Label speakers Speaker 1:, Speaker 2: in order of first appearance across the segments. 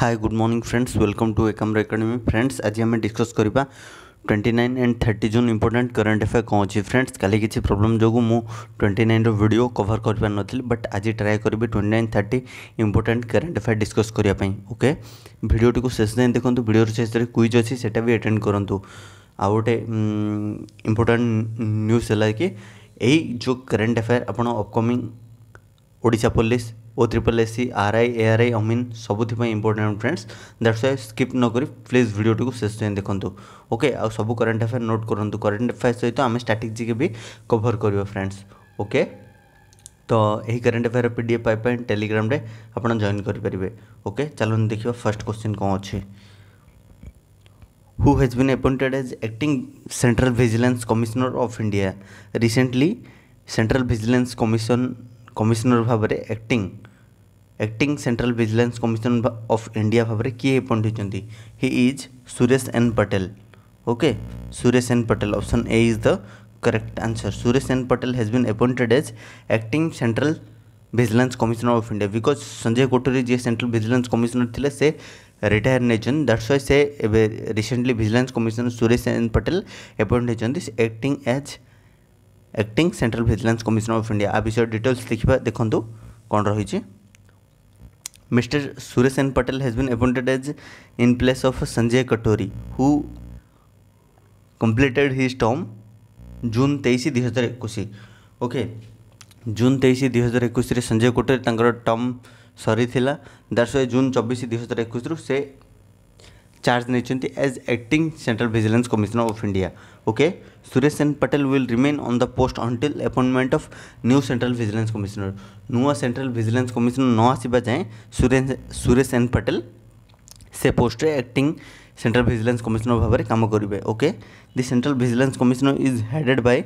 Speaker 1: Hi good morning friends welcome to Ekamra academy friends आज आम discuss करवा twenty nine and thirty June important current affair कौन अच्छी friends का किसी प्रोब्लम जो मुझ ट्वेंटी नाइन भिड कभर करपरि बट आज ट्राए करी twenty nine thirty important current affair discuss करने ओके भिडटी शेष जाए देखते भिडियो शेष क्विज अच्छे से भी करूँ आउ गोटे इंपोर्टाट न्यूज है कि यही जो करेन्ट अफेयर आपड़ upcoming Odisha police O triple S C R I A R I ଅମିନ୍ ସବୁଥିପାଇଁ important friends that's why skip ନ କରି ପ୍ଲିଜ୍ ଭିଡ଼ିଓଟିକୁ ଶେଷ ଯାଏଁ ଦେଖନ୍ତୁ ଓକେ ଆଉ ସବୁ କରେଣ୍ଟ ଆଫେୟାର୍ ନୋଟ୍ କରନ୍ତୁ କରେଣ୍ଟ ଆଫେୟାର୍ ସହିତ ଆମେ ଷ୍ଟାଟିକ୍ ଜିକେ ବି କଭର୍ କରିବା ଫ୍ରେଣ୍ଡସ୍ ଓକେ ତ ଏହି current affair P D F ପାଇବା ପାଇଁ ଟେଲିଗ୍ରାମରେ ଆପଣ ଜଏନ୍ କରିପାରିବେ ଓକେ ଚାଲନ୍ତୁ ଦେଖିବା ଫାର୍ଷ୍ଟ କ୍ୱେଶ୍ଚିନ୍ କ'ଣ ଅଛି who has been appointed as acting central vigilance commissioner of india recently central vigilance commission commissioner ଭାବରେ acting acting central vigilance commission of India ଭାବରେ କିଏ ପହଞ୍ଚିଛନ୍ତି he is Suresh N Patel okay Suresh N Patel option A is the correct answer Suresh N Patel has been appointed as acting central vigilance commissioner of India because Sanjay Kothari ଯିଏ central vigilance commissioner ଥିଲେ ସେ retire ନେଇଛନ୍ତି that's why ସେ ଏବେ recently vigilance commissioner Suresh N Patel appoint ହେଇଛନ୍ତି acting as acting central vigilance commissioner of India ଆ ବିଷୟରେ details ଦେଖିବା ଦେଖନ୍ତୁ କ'ଣ ରହିଛି Mr. Suresan Patel has been appointed as in place of Sanjay Katori, who completed his term June 23, 2021. Okay. জুন তেইশ দুই হাজার একুশে সঞ্জয় কোটের তাঁর টর্ম সরি দ্যাটস ওয়ে জুন চবিশ দুই হাজার একুশ সে चार्ज नहीं as acting central vigilance commissioner of India okay Suresh N Patel will remain on the post until appointment of new central vigilance commissioner नुआ सेंट्रल भिजिलेन्स कमिश्नर न आसवा जाए सुरेश एन पटेल से post acting central vigilance commissioner भाव में कम करेंगे okay the central vigilance commissioner is headed by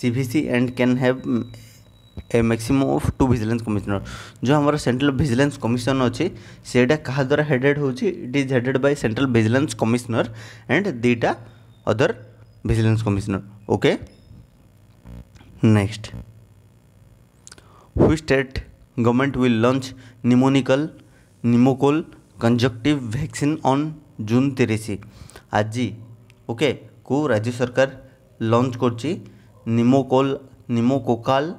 Speaker 1: C C and can have a maximum of two vigilance commissioner ଯେଉଁ ଆମର ସେଣ୍ଟ୍ରାଲ ଭିଜିଲାନ୍ସ କମିଶନ ଅଛି ସେଇଟା କାହା ଦ୍ୱାରା ହେଡ଼େଡ଼ ହେଉଛି it is headed by central vigilance commissioner and ଦୁଇଟା other vigilance commissioner okay next which state government will launch pneumococcal pneumococcal conjugate vaccine on June ତିରିଶ ଆଜି ଓକେ କେଉଁ ରାଜ୍ୟ ସରକାର ଲଞ୍ଚ କରୁଛି pneumococcal pneumococcal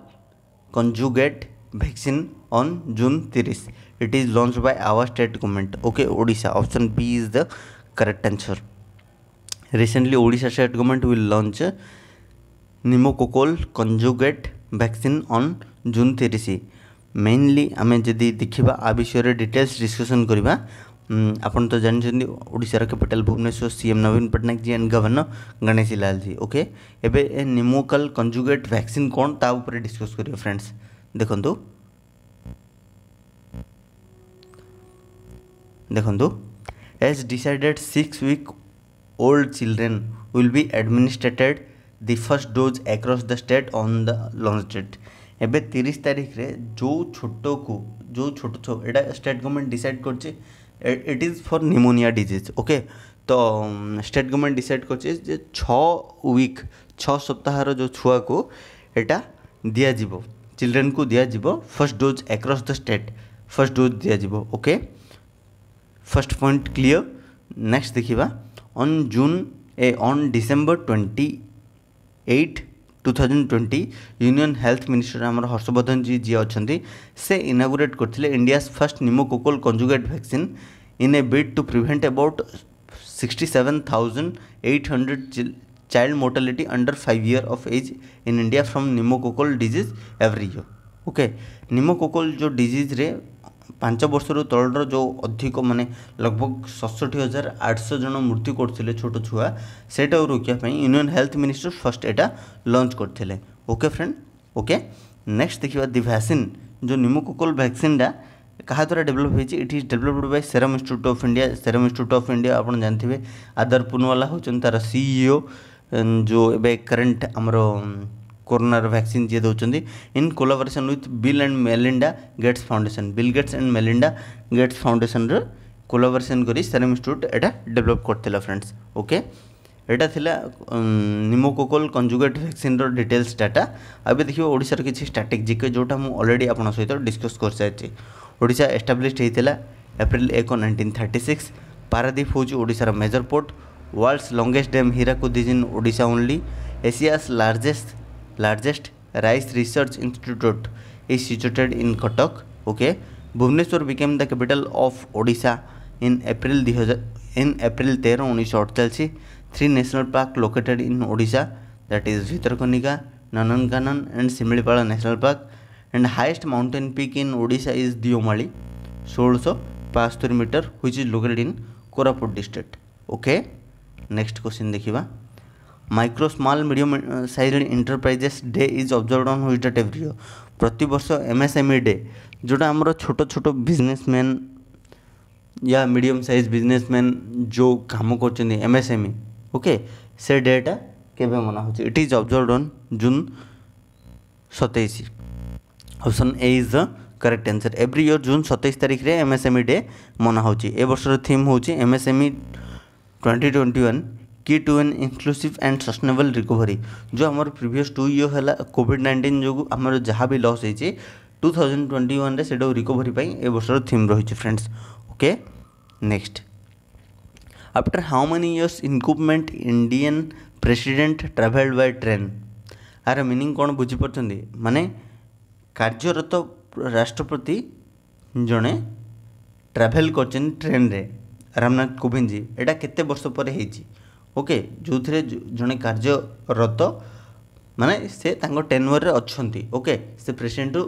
Speaker 1: conjugate vaccine on June 30. It is launched by our state government. Okay, Odisha. Option B is the correct answer. Recently, Odisha state government will launch pneumococcal conjugate vaccine on June 30. Mainly आम जदि देखा आ विषय details discussion करवा ଆପଣ ତ ଜାଣିଛନ୍ତି ଓଡ଼ିଶାର capital Bhubaneswar CM ନବୀନ Patnaik ji and governor Ganeshi Lal ji okay ଏବେ ଏ ନିମୋକାଲ୍ କଞ୍ଜୁଗେଟ୍ ଭ୍ୟାକ୍ସିନ୍ କ'ଣ ତା ଉପରେ ଡିସ୍କସ୍ କରିବା ଫ୍ରେଣ୍ଡସ୍ ଦେଖନ୍ତୁ ଦେଖନ୍ତୁ as decided six week old children will be administrated the first dose across the state on the launch date ଏବେ ତିରିଶ ତାରିଖରେ ଯେଉଁ ଛୋଟକୁ ଯେଉଁ ଛୋଟ ଏଇଟା ଷ୍ଟେଟ୍ ଗଭର୍ଣ୍ଣମେଣ୍ଟ ଡିସାଇଡ଼ କରିଛି it is for pneumonia disease okay ତ ଷ୍ଟେଟ୍ ଗଭର୍ଣ୍ଣମେଣ୍ଟ ଡିସାଇଡ଼୍ କରିଛି ଯେ ଛଅ ୱିକ୍ ଛଅ ସପ୍ତାହର ଯେଉଁ ଛୁଆକୁ ଏଇଟା ଦିଆଯିବ ଚିଲଡ୍ରେନ୍କୁ ଦିଆଯିବ first dose across the state first dose ଦିଆଯିବ okay first point clear next ଦେଖିବା ଅନ୍ ଜୁନ୍ ଏ on December twenty eight two thousand twenty union health minister आम हर्षवर्धन जी जी अच्छा से इनागोरेट करते India first pneumococcal conjugate vaccine in a bid to prevent about sixty seven thousand eight hundred child mortality under five year of age in India from pneumococcal disease every year okay निमोकोकोल जो डिजिज्रे ପାଞ୍ଚ ବର୍ଷରୁ ତଳର ଯେଉଁ ଅଧିକ ମାନେ ଲଗଭଗ ସତଷଠି ହଜାର ଆଠଶହ ଜଣ ମୃତ୍ୟୁ କରୁଥିଲେ ଛୋଟ ଛୁଆ ସେଇଟାକୁ ରୋକିବା ପାଇଁ ୟୁନିୟନ୍ ହେଲ୍ଥ ମିନିଷ୍ଟ୍ରି ଫାର୍ଷ୍ଟ ଏଇଟା ଲଞ୍ଚ କରିଥିଲେ ଓକେ ଫ୍ରେଣ୍ଡ ଓକେ ନେକ୍ସଟ ଦେଖିବା ଦି ଭ୍ୟାକ୍ସିନ୍ ଯେଉଁ ନିମୋକୋକୋଲ୍ ଭ୍ୟାକ୍ସିନ୍ଟା କାହା ଦ୍ୱାରା ଡେଭଲପ୍ ହୋଇଛି it is developed by serum institute of India serum institute of India ଆପଣ ଜାଣିଥିବେ ଆଦର ପୁନୱାଲା ହେଉଛନ୍ତି ତା'ର ସିଇଓ ଯେଉଁ ଏବେ କରେଣ୍ଟ ଆମର ಕೊರೋನಾ ವ್ಯಾಕ್ಸಿನ್ ଯିଏ ଦେଉଛନ୍ତି in collaboration with Bill and Melinda Gates foundation Bill Gates and Melinda Gates ଫାଉଣ୍ଡେସନ୍ର କୋଲାବରେସନ୍ କରି ସେରମ୍ ଇନଷ୍ଟିଚ୍ୟୁଟ୍ ଏଇଟା ଡେଭଲପ୍ କରିଥିଲା ଫ୍ରେଣ୍ଡସ୍ ଓକେ ଏଇଟା ଥିଲା ନିମୋକୋକୋଲ୍ କଞ୍ଜୁଗେଟ୍ ଭ୍ୟାକ୍ସିନ୍ର ଡିଟେଲ୍ସ ଡାଟା ଏବେ ଦେଖିବ ଓଡ଼ିଶାର କିଛି ଷ୍ଟ୍ରାଟେଜିକ୍ ଯେଉଁଟା ମୁଁ ଅଲରେଡ଼ି ଆପଣଙ୍କ ସହିତ ଡିସ୍କସ୍ କରିସାରିଛି ଓଡ଼ିଶା ଏଷ୍ଟାବ୍ଲିଶ୍ ହୋଇଥିଲା ଏପ୍ରିଲ ଏକ ନାଇଣ୍ଟିନ୍ ଥାର୍ଟି ସିକ୍ସ ପାରାଦ୍ୱୀପ ହେଉଛି ଓଡ଼ିଶାର major port world's longest dam Hirakud is in Odisha only Asia's largest largest rice research institute is situated in Cuttack. Okay, Bhubaneswar became the capital of Odisha in April in April 13, 1948. Three national park located in Odisha that is Vitarkanika, Nanankanan and Similipala National Park and highest mountain peak in Odisha is Diomali 1675 meter which is located in Koraput district. Okay, next question देखिबा micro small medium size enterprises day is observe on which date every year ପ୍ରତିବର୍ଷ MSME day ଯେଉଁଟା ଆମର ଛୋଟ ଛୋଟ businessman ୟା medium size businessman ଯେଉଁ କାମ କରୁଛନ୍ତି ଏମ୍ଏସ୍ଏମ୍ଇ ଓକେ ସେ ଡେଟା କେବେ ମନା ହେଉଛି it is observe on June ସତେଇଶ option A is the correct answer every year जून सतैश तारीख में एमएसएमई डे मना हो बर्षर थीम हूँ MSME twenty twenty one key to an inclusive and sustainable recovery जो आम प्रिभस टू इयर है कोविड नाइंटीन जो आम जहाँ भी लस होती टू थाउजेंड ट्वेंटी वन से रिकवरी बर्षर थीम रही friends okay next after how many years इनक्यूबमेंट Indian president travelled by train ଆର ମିନିଂ କ'ଣ ବୁଝିପାରୁଛନ୍ତି ମାନେ କାର୍ଯ୍ୟରତ ରାଷ୍ଟ୍ରପତି ଜଣେ ଟ୍ରାଭେଲ୍ କରିଛନ୍ତି ଟ୍ରେନ୍ରେ ରାମନାଥ କୋବିନ୍ଦଜୀ ଏଇଟା କେତେ ବର୍ଷ ପରେ ହେଇଛି ଓକେ ଯେଉଁଥିରେ ଜଣେ କାର୍ଯ୍ୟରତ ମାନେ ସେ ତାଙ୍କ ଟେନୱରରେ ଅଛନ୍ତି ଓକେ ସେ ପ୍ରେସିଡେଣ୍ଟରୁ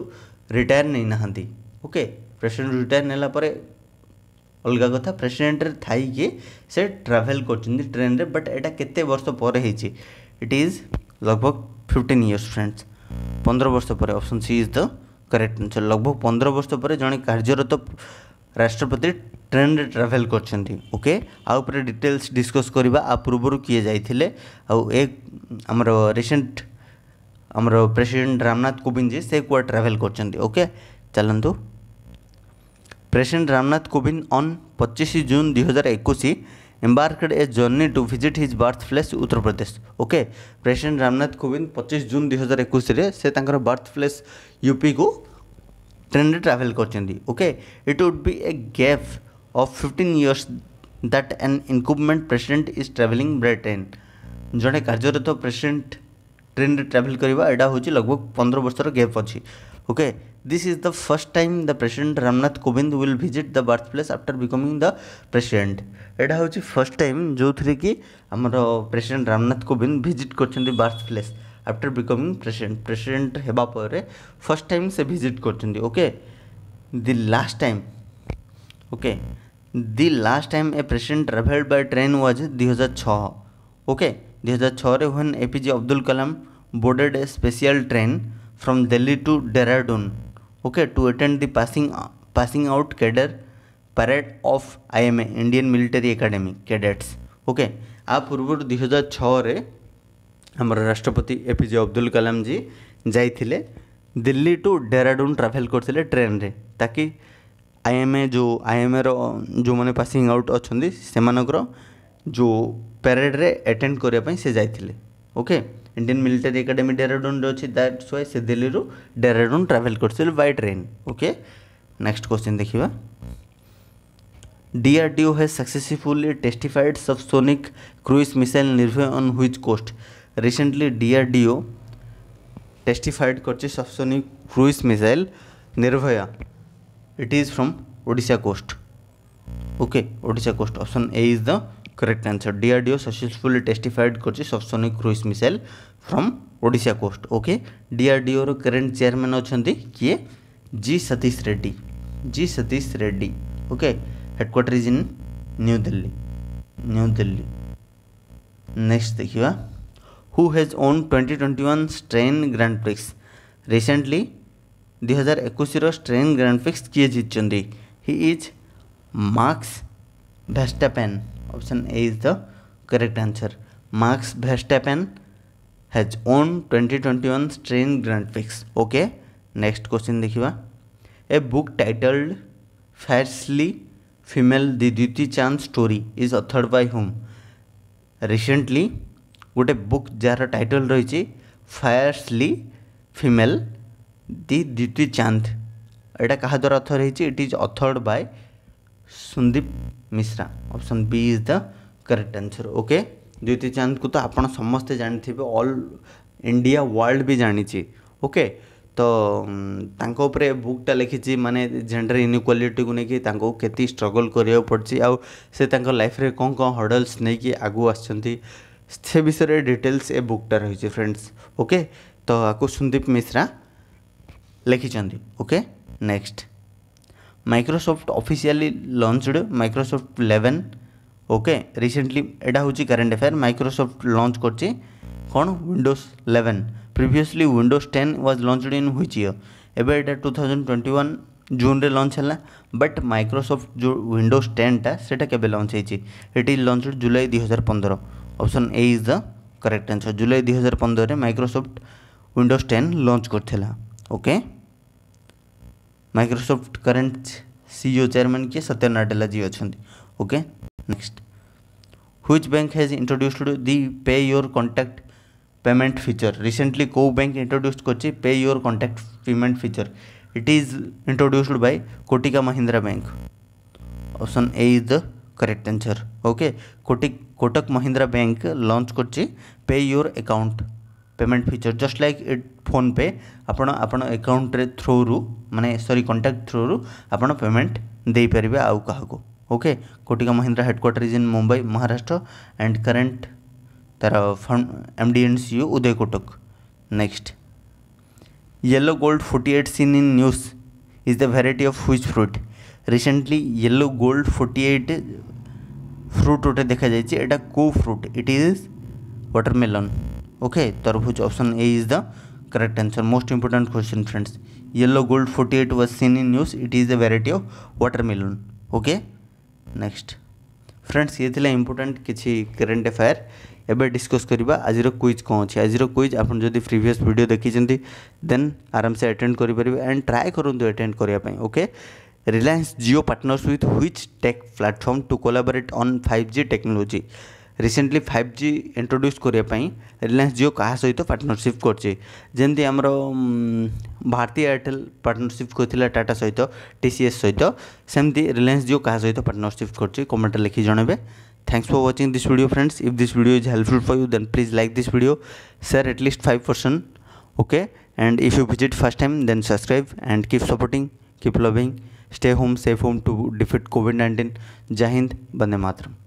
Speaker 1: ରିଟାୟାର ନେଇନାହାନ୍ତି ଓକେ ପ୍ରେସିଡେଣ୍ଟ ରିଟାୟାର ନେଲା ପରେ ଅଲଗା କଥା ପ୍ରେସିଡେଣ୍ଟରେ ଥାଇକି ସେ ଟ୍ରାଭେଲ୍ କରୁଛନ୍ତି ଟ୍ରେନ୍ରେ ବଟ୍ ଏଇଟା କେତେ ବର୍ଷ ପରେ ହେଇଛି ଇଟ୍ ଇଜ୍ ଲଗଭଗ ଫିଫ୍ଟିନ୍ ଇୟର୍ସ ଫ୍ରେଣ୍ଡସ୍ ପନ୍ଦର ବର୍ଷ ପରେ option C is the correct answer ଲଗଭଗ ପନ୍ଦର ବର୍ଷ ପରେ ଜଣେ କାର୍ଯ୍ୟରତ ରାଷ୍ଟ୍ରପତି ट्रेन ट्रेन्रे ट्राभेल करके आरोप डिटेल्स डिस्कस करवा पूर्वर किए जाते आमर रिसेंट आमर प्रेसीडेंट रामनाथ कोविंद जी से कुआ ट्राभेल करके चलतु प्रेसीडेंट रामनाथ कोविंद अन् पचीस जून दुई हजार embarked a journey to visit his birth place Uttar Pradesh okay president Ramnath Kovind पचिश जून दुई हजार एक बर्थ प्लेस यूपी को ट्रेन ट्रावेल करके it would be a gap of 15 years that an incumbent president is travelling Britain. ଜଣେ କାର୍ଯ୍ୟରତ ପ୍ରେସିଡେଣ୍ଟ ଟ୍ରେନ୍ରେ ଟ୍ରାଭେଲ୍ କରିବା ଏଇଟା ହେଉଛି लगभग ପନ୍ଦର ବର୍ଷର ଗ୍ୟାପ୍ ଅଛି okay this is the first time the president Ramnath Kovind will visit the birth place after becoming the president ଏଇଟା ହେଉଛି ଫର୍ଷ୍ଟ ଟାଇମ୍ ଯେଉଁଥିରେ କି ଆମର ପ୍ରେସିଡେଣ୍ଟ ରାମନାଥ କୋବିନ୍ଦ ଭିଜିଟ୍ କରିଛନ୍ତି birth place after becoming president president ହେବା ପରେ ଫର୍ଷ୍ଟ ଟାଇମ୍ ସେ ଭିଜିଟ୍ କରିଛନ୍ତି okay the last time okay the last time a president travelled by train was ଦୁଇ हजार ଛଅ ଓକେ ଦୁଇ ହଜାର ଛଅରେ when A P J Abdul Kalam boarded a special train from Delhi okay to attend the passing passing out cadre parade of IMA Indian military academy cadets okay आ पूर्व दुई हजार छः आम राष्ट्रपति एपीजे अब्दुल कलाम जी जाते दिल्ली टू डेराडून ट्राभेल करते ट्रेन रे ताकि ଆଇ ଏମ୍ ଏ ଯେଉଁ ଆଇଏମ୍ଏର ଯେଉଁମାନେ ପାସିଂ ଆଉଟ୍ ଅଛନ୍ତି ସେମାନଙ୍କର ଯେଉଁ ପ୍ୟାରେଡ଼ରେ ଆଟେଣ୍ଡ କରିବା ପାଇଁ ସେ ଯାଇଥିଲେ ଓକେ ଇଣ୍ଡିଆନ୍ ମିଲିଟାରୀ ଏକାଡେମୀ ଡେରାଡୁନ୍ରେ ଅଛି ଦ୍ୟାଟ୍ସ ୱାଇ ସେ ଦିଲ୍ଲୀରୁ ଡେରାଡୁନ୍ ଟ୍ରାଭେଲ୍ କରିଥିଲେ by train okay next question ଦେଖିବା DRDO has successfully testified subsonic cruise missile Nirvana on which coast? Recently, DRDO testified करचे subsonic cruise missile Nirvana it is from Odisha coast okay Odisha coast option A is the correct answer D O successfully testified कर subsonic cruise missile from Odisha coast okay DRDO रो current chairman अच्छा किए जी Satish Reddy ji Satish Reddy okay headquarter is in New Delhi New Delhi next देखा who has won twenty twenty one Styrian grand prix recently ଦୁଇହଜାର एक Styrian grand prix किए जीति he is marks Verstappen option A is the correct answer Max Verstappen has won twenty twenty one Styrian grand prix okay next question देखा a book titled fiercely female the Dutee Chand story is authored by whom recently गोटे book जार title रही fiercely female the Dutee Chand यहाँ क्या द्वारा author it is authored by Sandeep Mishra option B is the correct answer okay Dutee Chand को तो आप समस्त जानते हैं ऑल इंडिया वर्ल्ड भी जानी ओके तो ताऊपर बुकटा लिखी मानने जेंडर इनक्वालीटी को लेकिन के स्ट्रगल कर पड़ी आउ लाइफ कौन कौन हडल्स नहीं कि आगु आस विषय डिटेल्स ए बुकटा रही है फ्रेंड्स ओके तो आपको संदीप मिश्रा ଲେଖିଛନ୍ତି okay next Microsoft officially launched Microsoft eleven okay recently ଏଇଟା ହେଉଛି କରେଣ୍ଟ ଆଫେୟାର ମାଇକ୍ରୋସଫ୍ଟ ଲଞ୍ଚ କରିଛି କ'ଣ windows eleven previously windows ten was launched in which year ଏବେ ଏଇଟା ଟୁ ଥାଉଜେଣ୍ଡ ଟ୍ୱେଣ୍ଟି ୱାନ୍ ଜୁନ୍ରେ ଲଞ୍ଚ ହେଲା ବଟ୍ ମାଇକ୍ରୋସଫ୍ଟ ଯେଉଁ ୱିଣ୍ଡୋଜ୍ ଟେନ୍ଟା ସେଇଟା କେବେ ଲଞ୍ଚ ହେଇଛି ଏଇଟି ଲଞ୍ଚଡ୍ ଜୁଲାଇ ଦୁଇହଜାର ପନ୍ଦର option A is the correct answer ଜୁଲାଇ ଦୁଇହଜାର ପନ୍ଦରରେ ମାଇକ୍ରୋସଫ୍ଟ ୱିଣ୍ଡୋଜ୍ ଟେନ୍ ଲଞ୍ଚ କରିଥିଲା okay Microsoft current CEO chairman किए सत्य नाडेला जी अच्छा okay next which bank has introduced the pay your contact payment feature recently को बैंक इंट्रोड्यूस कर pay your contact payment feature it is introduced by Kotak Mahindra bank option A is the correct answer okay Kotak Mahindra bank launch कर pay your account payment feature just like PhonePe ଆପଣ ଆପଣ ଆକାଉଣ୍ଟରେ ଥ୍ରୋରୁ ମାନେ ସରି contact ଥ୍ରୋରୁ ଆପଣ payment ଦେଇପାରିବେ ଆଉ କାହାକୁ okay Kotak Mahindra headquarter is in Mumbai Maharashtra and current ତା'ର fund M D and C Uday Kotak next yellow gold forty eight seen in news is the variety of which fruit recently yellow gold 48 fruit ওটা দেখা যাচ্ছে এটা কো fruit it is watermelon okay tarbhuj option A is the correct answer most important question friends yellow gold 48 was seen in news it is a variety of watermelon okay next friends ये थी important किसी current affair एवं discuss करवा आज quiz कौन अच्छे आज quiz आप जब प्रिवियस भिड देखी देन आराम से आटेड करेंगे एंड ट्राए करूँ आटेड करने okay Reliance Jio partners with which tech platform to collaborate on five G technology recently five G introduce करने रिलायंस जिओ क्या सहित पार्टनरसीप करमर भारतीय एयरटेल पार्टनरशिप कर टाटा सहित टीसीएस सहित सेमती रिलायंस जिओ क्या सहित पार्टनरशिप कर कमेंट लिखे जनवे thanks for watching this video friends if this video is helpful for you then please like this video share at least five percent okay and if you visit first time then subscribe and keep supporting keep loving stay home safe home to defeat COVID nineteen Jai Hind बंदे मातरम